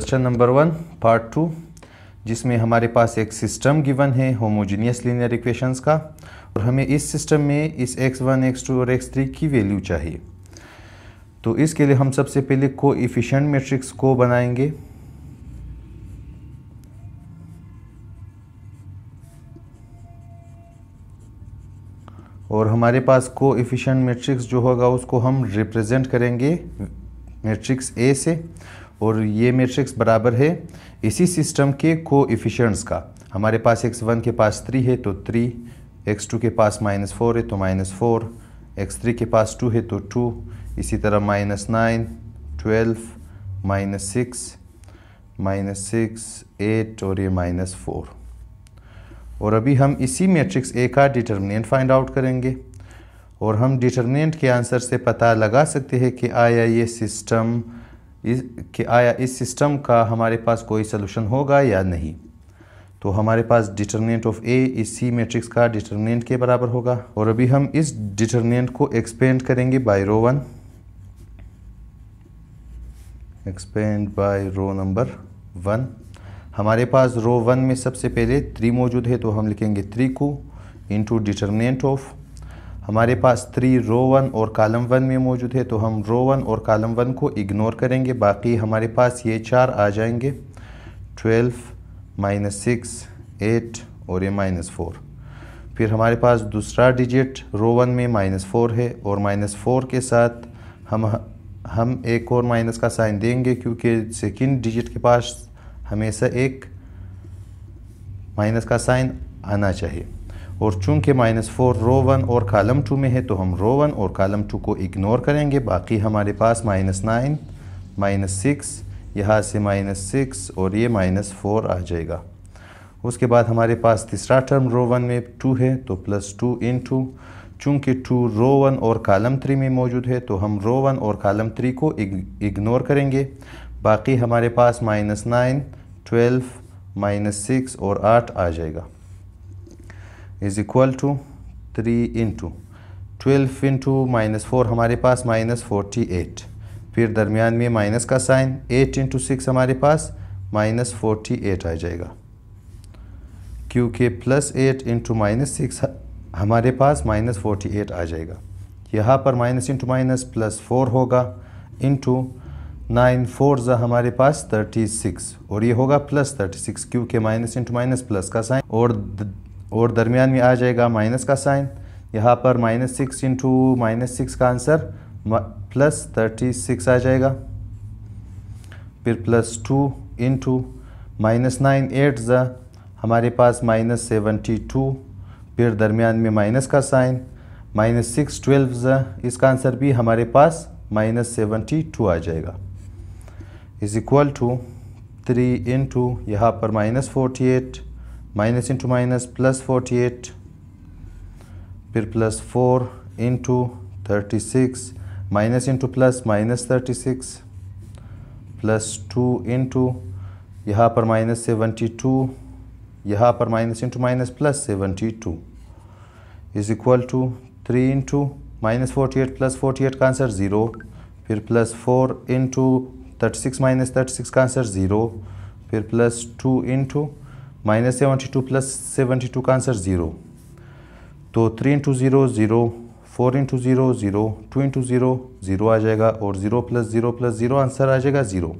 question number one part two जिसमें हमारे पास एक सिस्टम गिवन है होमोजीनियस लीनियर इक्वेशंस का और हमें इस सिस्टम में इस x1, x2 और x3 की वैल्यू चाहिए तो इसके लिए हम सबसे पहले को इफिशेंट मेट्रिक्स को बनाएंगे और हमारे पास को इफिशेंट मेट्रिक्स जो होगा उसको हम रिप्रेजेंट करेंगे मैट्रिक्स ए से और ये मैट्रिक्स बराबर है इसी सिस्टम के को एफिशेंट्स का हमारे पास एक्स वन के पास थ्री है तो थ्री एक्स टू के पास माइनस फोर है तो माइनस फोर एक्स थ्री के पास टू है तो टू इसी तरह minus nine twelve minus six minus six eight और ये माइनस फोर और अभी हम इसी मैट्रिक्स ए का डिटर्मिनेंट फाइंड आउट करेंगे और हम डिटर्मिनेंट के आंसर से पता लगा सकते हैं कि आया ये सिस्टम इस कि आया इस सिस्टम का हमारे पास कोई सलूशन होगा या नहीं तो हमारे पास डिटर्मिनेंट ऑफ ए इस सी मैट्रिक्स का डिटर्मिनेंट के बराबर होगा और अभी हम इस डिटर्मिनेंट को एक्सपेंड करेंगे by row one expand by row number one हमारे पास रो वन में सबसे पहले थ्री मौजूद है तो हम लिखेंगे थ्री को इनटू डिटर्मिनेंट ऑफ हमारे पास थ्री रो वन और कॉलम वन में मौजूद है तो हम रो वन और कॉलम वन को इग्नोर करेंगे बाकी हमारे पास ये चार आ जाएंगे ट्वेल्व माइनस सिक्स एट और ये माइनस फोर फिर हमारे पास दूसरा डिजिट रो वन में माइनस फोर है और माइनस फोर के साथ हम हम एक और माइनस का साइन देंगे क्योंकि सेकेंड डिजिट के पास हमेशा एक माइनस का साइन आना चाहिए और चूँकि माइनस फोर रो वन और कालम टू में है तो हम रो वन और कालम टू को इग्नोर करेंगे बाकी हमारे पास माइनस नाइन माइनस सिक्स यहाँ से माइनस सिक्स और ये माइनस फोर आ जाएगा उसके बाद हमारे पास तीसरा टर्म रो वन में टू है तो प्लस टू इन टू चूँकि टू रो वन और कालम थ्री में मौजूद है तो हम रो वन और कालम थ्री को इग्नोर करेंगे बाकी हमारे पास minus nine twelve minus six और आठ आ जाएगा is equal to three into twelve into minus four हमारे पास माइनस फोर्टी एट फिर दरमियान में माइनस का साइन एट इंटू सिक्स हमारे पास माइनस फोर्टी एट आ जाएगा क्योंकि plus eight into minus six हमारे पास माइनस फोर्टी एट आ जाएगा यहाँ पर minus into minus plus four होगा इंटू नाइन फोर ज हमारे पास थर्टी सिक्स और ये होगा प्लस थर्टी सिक्स क्योंकि माइनस इंटू माइनस प्लस का साइन और और दरमियान में आ जाएगा माइनस का साइन यहाँ पर minus six into minus six का आंसर प्लस थर्टी सिक्स आ जाएगा फिर plus two into minus nine eight ज़ा हमारे पास माइनस सेवेंटी टू फिर दरमियान में माइनस का साइन माइनस सिक्स ट्वेल्व ज़ा इसका आंसर भी हमारे पास माइनस सेवेंटी टू आ जाएगा is equal to three into यहाँ पर minus forty eight minus into minus plus 48 per plus 4 into 36 minus into plus minus 36 plus 2 into yaha per minus 72 yaha per minus into minus plus 72 is equal to 3 into minus 48 plus 48 cancer 0 per plus 4 into 36 minus 36 cancer 0 per plus 2 into minus seventy two plus seventy two का answer zero तो three into zero zero four into zero zero two into zero zero आ जाएगा और zero plus zero plus zero answer आ जाएगा zero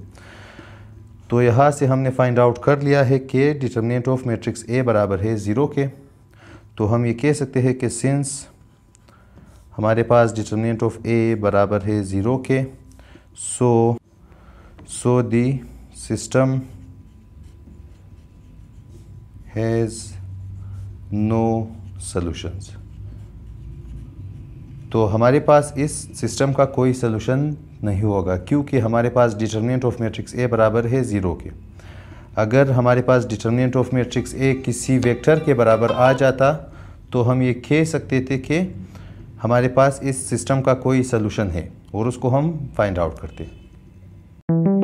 तो यहाँ से हमने फाइंड आउट कर लिया है कि डिटर्मिनेंट ऑफ मैट्रिक्स ए बराबर है ज़ीरो के तो हम ये कह सकते हैं कि सिंस हमारे पास डिटर्मिनेंट ऑफ ए बराबर है ज़ीरो के so so the system has no solutions तो हमारे पास इस सिस्टम का कोई सलूशन नहीं होगा क्योंकि हमारे पास डिटर्मिनेंट ऑफ मैट्रिक्स ए बराबर है ज़ीरो के अगर हमारे पास डिटर्मिनेंट ऑफ मैट्रिक्स ए किसी वेक्टर के बराबर आ जाता तो हम ये कह सकते थे कि हमारे पास इस सिस्टम का कोई सोलूशन है और उसको हम फाइंड आउट करते हैं